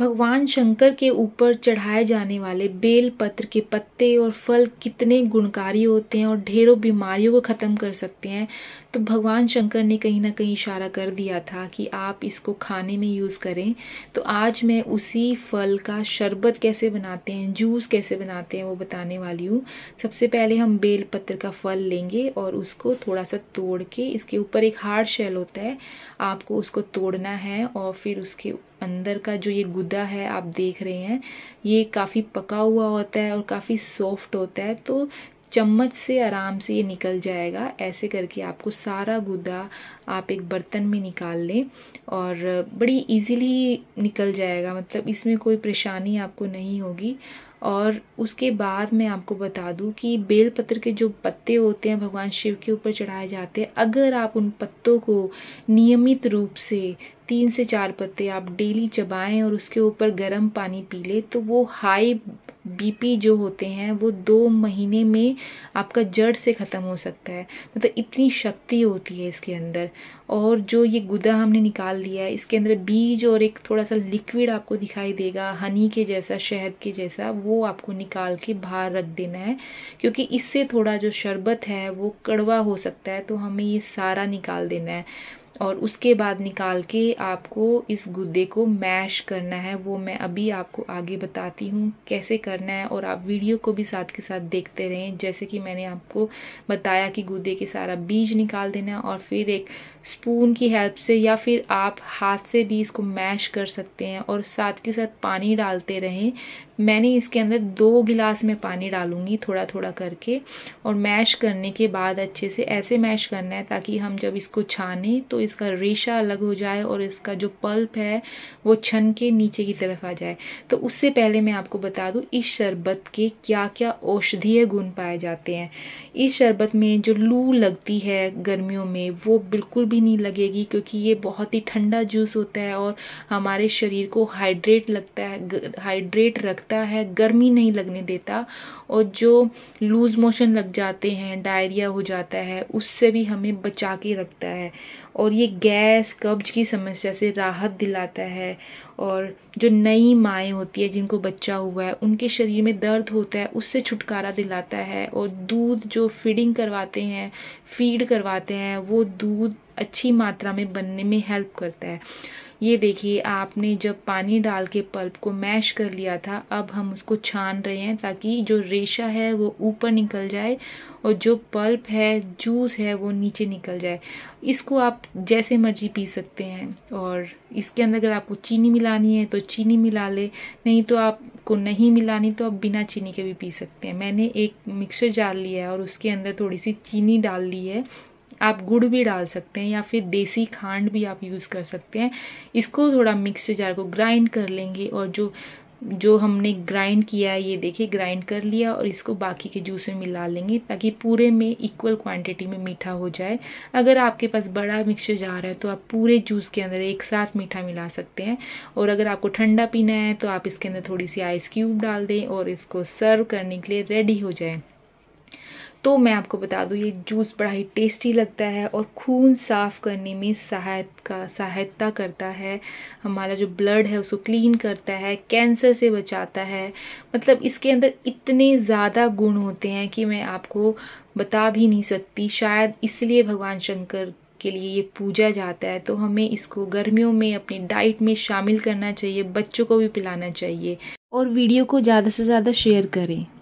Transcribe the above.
भगवान शंकर के ऊपर चढ़ाए जाने वाले बेल पत्र के पत्ते और फल कितने गुणकारी होते हैं और ढेरों बीमारियों को ख़त्म कर सकते हैं तो भगवान शंकर ने कहीं ना कहीं इशारा कर दिया था कि आप इसको खाने में यूज़ करें तो आज मैं उसी फल का शरबत कैसे बनाते हैं जूस कैसे बनाते हैं वो बताने वाली हूँ सबसे पहले हम बेल पत्र का फल लेंगे और उसको थोड़ा सा तोड़ के इसके ऊपर एक हार्ड शेल होता है आपको उसको तोड़ना है और फिर उसके अंदर का जो ये गुदा है आप देख रहे हैं ये काफ़ी पका हुआ होता है और काफ़ी सॉफ्ट होता है तो चम्मच से आराम से ये निकल जाएगा ऐसे करके आपको सारा गुदा आप एक बर्तन में निकाल लें और बड़ी इजीली निकल जाएगा मतलब इसमें कोई परेशानी आपको नहीं होगी और उसके बाद मैं आपको बता दूं कि बेलपत्र के जो पत्ते होते हैं भगवान शिव के ऊपर चढ़ाए जाते हैं अगर आप उन पत्तों को नियमित रूप से तीन से चार पत्ते आप डेली चबाएं और उसके ऊपर गर्म पानी पी लें तो वो हाई बीपी जो होते हैं वो दो महीने में आपका जड़ से ख़त्म हो सकता है मतलब इतनी शक्ति होती है इसके अंदर और जो ये गुदा हमने निकाल लिया है इसके अंदर बीज और एक थोड़ा सा लिक्विड आपको दिखाई देगा हनी के जैसा शहद के जैसा वो आपको निकाल के बाहर रख देना है क्योंकि इससे थोड़ा जो शरबत है वो कड़वा हो सकता है तो हमें ये सारा निकाल देना है और उसके बाद निकाल के आपको इस गुद्दे को मैश करना है वो मैं अभी आपको आगे बताती हूँ कैसे करना है और आप वीडियो को भी साथ के साथ देखते रहें जैसे कि मैंने आपको बताया कि गुद्दे के सारा बीज निकाल देना है और फिर एक स्पून की हेल्प से या फिर आप हाथ से भी इसको मैश कर सकते हैं और साथ के साथ पानी डालते रहें मैंने इसके अंदर दो गिलास में पानी डालूंगी थोड़ा थोड़ा करके और मैश करने के बाद अच्छे से ऐसे मैश करना है ताकि हम जब इसको छाने तो इसका रेशा अलग हो जाए और इसका जो पल्प है वो छन के नीचे की तरफ आ जाए तो उससे पहले मैं आपको बता दूँ इस शरबत के क्या क्या औषधीय गुण पाए जाते हैं इस शरबत में जो लू लगती है गर्मियों में वो बिल्कुल भी नहीं लगेगी क्योंकि ये बहुत ही ठंडा जूस होता है और हमारे शरीर को हाइड्रेट लगता है हाइड्रेट रखता है गर्मी नहीं लगने देता और जो लूज़ मोशन लग जाते हैं डायरिया हो जाता है उससे भी हमें बचा के रखता है और और ये गैस कब्ज की समस्या से राहत दिलाता है और जो नई माएँ होती है जिनको बच्चा हुआ है उनके शरीर में दर्द होता है उससे छुटकारा दिलाता है और दूध जो फीडिंग करवाते हैं फीड करवाते हैं वो दूध अच्छी मात्रा में बनने में हेल्प करता है ये देखिए आपने जब पानी डाल के पल्प को मैश कर लिया था अब हम उसको छान रहे हैं ताकि जो रेशा है वो ऊपर निकल जाए और जो पल्प है जूस है वो नीचे निकल जाए इसको आप जैसे मर्जी पी सकते हैं और इसके अंदर अगर आपको चीनी मिलानी है तो चीनी मिला ले नहीं तो आपको नहीं मिलानी तो आप बिना चीनी के भी पी सकते हैं मैंने एक मिक्सर जाल लिया है और उसके अंदर थोड़ी सी चीनी डाल ली है आप गुड़ भी डाल सकते हैं या फिर देसी खांड भी आप यूज़ कर सकते हैं इसको थोड़ा मिक्स जार को ग्राइंड कर लेंगे और जो जो हमने ग्राइंड किया है ये देखिए ग्राइंड कर लिया और इसको बाकी के जूस में मिला लेंगे ताकि पूरे में इक्वल क्वांटिटी में मीठा हो जाए अगर आपके पास बड़ा मिक्सचर जा रहा है तो आप पूरे जूस के अंदर एक साथ मीठा मिला सकते हैं और अगर आपको ठंडा पीना है तो आप इसके अंदर थोड़ी सी आइस क्यूब डाल दें और इसको सर्व करने के लिए रेडी हो जाए तो मैं आपको बता दूँ ये जूस बड़ा ही टेस्टी लगता है और खून साफ करने में सहायता का सहायता करता है हमारा जो ब्लड है उसको क्लीन करता है कैंसर से बचाता है मतलब इसके अंदर इतने ज़्यादा गुण होते हैं कि मैं आपको बता भी नहीं सकती शायद इसलिए भगवान शंकर के लिए ये पूजा जाता है तो हमें इसको गर्मियों में अपनी डाइट में शामिल करना चाहिए बच्चों को भी पिलाना चाहिए और वीडियो को ज़्यादा से ज़्यादा शेयर करें